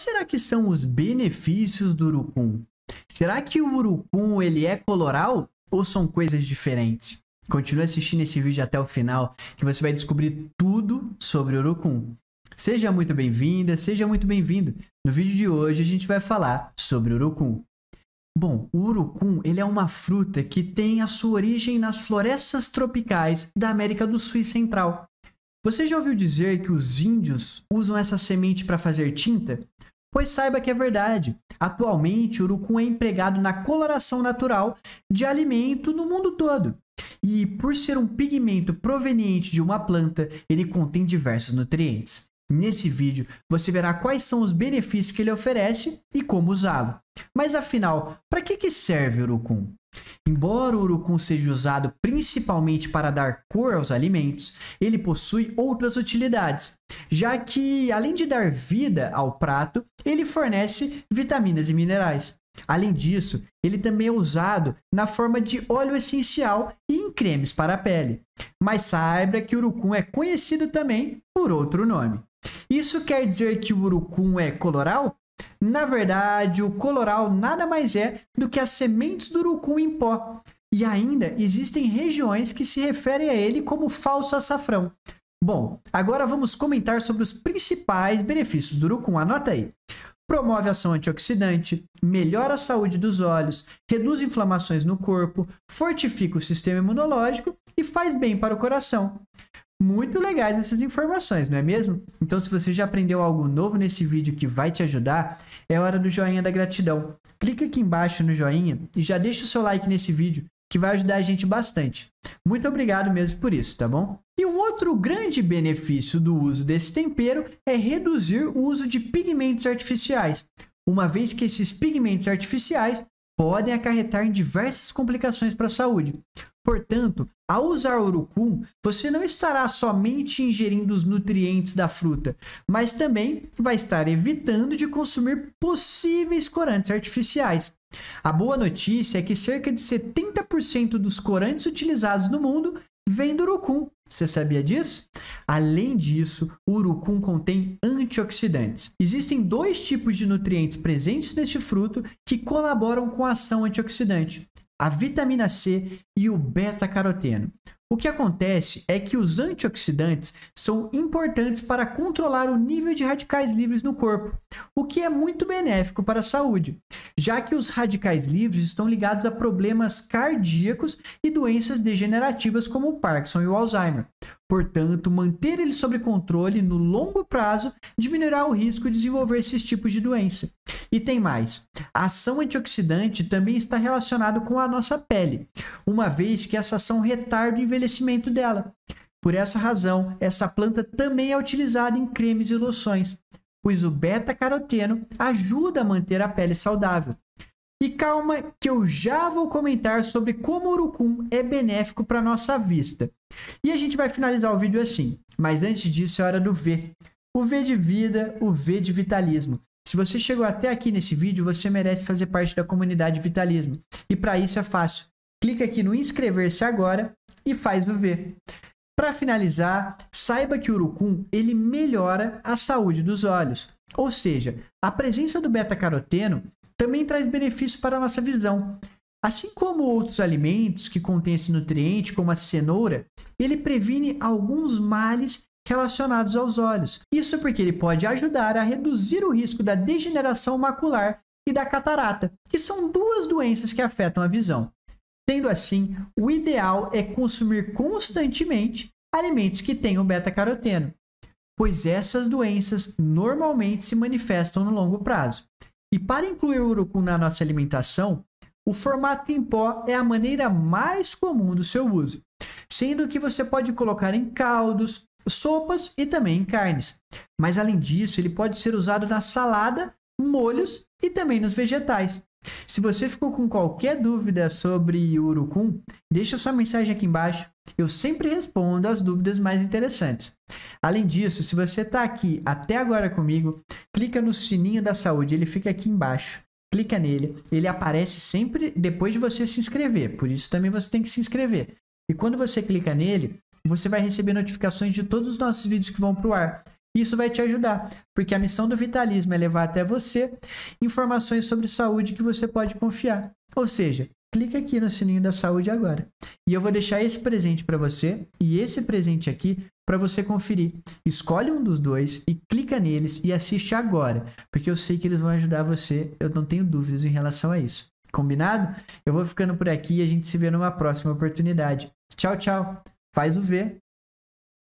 será que são os benefícios do urucum? Será que o urucum ele é coloral ou são coisas diferentes? Continue assistindo esse vídeo até o final que você vai descobrir tudo sobre o urucum. Seja muito bem-vinda, seja muito bem-vindo. No vídeo de hoje a gente vai falar sobre o urucum. Bom, o urucum ele é uma fruta que tem a sua origem nas florestas tropicais da América do Sul e Central. Você já ouviu dizer que os índios usam essa semente para fazer tinta? Pois saiba que é verdade. Atualmente, o urucum é empregado na coloração natural de alimento no mundo todo. E por ser um pigmento proveniente de uma planta, ele contém diversos nutrientes. Nesse vídeo, você verá quais são os benefícios que ele oferece e como usá-lo. Mas afinal, para que, que serve o urucum? Embora o urucum seja usado principalmente para dar cor aos alimentos, ele possui outras utilidades, já que, além de dar vida ao prato, ele fornece vitaminas e minerais. Além disso, ele também é usado na forma de óleo essencial e em cremes para a pele. Mas saiba que o urucum é conhecido também por outro nome. Isso quer dizer que o urucum é coloral? Na verdade, o coloral nada mais é do que as sementes do urucum em pó. E ainda existem regiões que se referem a ele como falso açafrão. Bom, agora vamos comentar sobre os principais benefícios do urucum. Anota aí. Promove ação antioxidante, melhora a saúde dos olhos, reduz inflamações no corpo, fortifica o sistema imunológico e faz bem para o coração muito legais essas informações, não é mesmo? Então, se você já aprendeu algo novo nesse vídeo que vai te ajudar, é hora do joinha da gratidão. Clica aqui embaixo no joinha e já deixa o seu like nesse vídeo, que vai ajudar a gente bastante. Muito obrigado mesmo por isso, tá bom? E um outro grande benefício do uso desse tempero é reduzir o uso de pigmentos artificiais, uma vez que esses pigmentos artificiais podem acarretar em diversas complicações para a saúde, Portanto, ao usar o urucum, você não estará somente ingerindo os nutrientes da fruta, mas também vai estar evitando de consumir possíveis corantes artificiais. A boa notícia é que cerca de 70% dos corantes utilizados no mundo vem do urucum. Você sabia disso? Além disso, o urucum contém antioxidantes. Existem dois tipos de nutrientes presentes neste fruto que colaboram com a ação antioxidante a vitamina C e o beta-caroteno. O que acontece é que os antioxidantes são importantes para controlar o nível de radicais livres no corpo, o que é muito benéfico para a saúde, já que os radicais livres estão ligados a problemas cardíacos e doenças degenerativas como o Parkinson e o Alzheimer. Portanto, manter eles sob controle no longo prazo diminuirá o risco de desenvolver esses tipos de doença. E tem mais: a ação antioxidante também está relacionada com a nossa pele, uma vez que essa ação retarda o envelhecimento envelhecimento dela. Por essa razão, essa planta também é utilizada em cremes e loções, pois o beta-caroteno ajuda a manter a pele saudável. E calma que eu já vou comentar sobre como o urucum é benéfico para nossa vista. E a gente vai finalizar o vídeo assim, mas antes disso é hora do V. O V de vida, o V de vitalismo. Se você chegou até aqui nesse vídeo, você merece fazer parte da comunidade Vitalismo. E para isso é fácil clica aqui no inscrever-se agora e faz o V. Para finalizar, saiba que o urucum ele melhora a saúde dos olhos, ou seja, a presença do beta-caroteno também traz benefícios para a nossa visão. Assim como outros alimentos que contêm esse nutriente, como a cenoura, ele previne alguns males relacionados aos olhos. Isso porque ele pode ajudar a reduzir o risco da degeneração macular e da catarata, que são duas doenças que afetam a visão. Sendo assim, o ideal é consumir constantemente alimentos que tenham beta-caroteno, pois essas doenças normalmente se manifestam no longo prazo. E para incluir o urucum na nossa alimentação, o formato em pó é a maneira mais comum do seu uso, sendo que você pode colocar em caldos, sopas e também em carnes. Mas além disso, ele pode ser usado na salada, molhos e também nos vegetais. Se você ficou com qualquer dúvida sobre Urukun, deixa sua mensagem aqui embaixo. Eu sempre respondo as dúvidas mais interessantes. Além disso, se você está aqui até agora comigo, clica no sininho da saúde, ele fica aqui embaixo. Clica nele, ele aparece sempre depois de você se inscrever, por isso também você tem que se inscrever. E quando você clica nele, você vai receber notificações de todos os nossos vídeos que vão para o ar. Isso vai te ajudar, porque a missão do Vitalismo é levar até você informações sobre saúde que você pode confiar. Ou seja, clica aqui no sininho da saúde agora. E eu vou deixar esse presente para você e esse presente aqui para você conferir. Escolhe um dos dois e clica neles e assiste agora, porque eu sei que eles vão ajudar você, eu não tenho dúvidas em relação a isso. Combinado? Eu vou ficando por aqui e a gente se vê numa próxima oportunidade. Tchau, tchau. Faz o V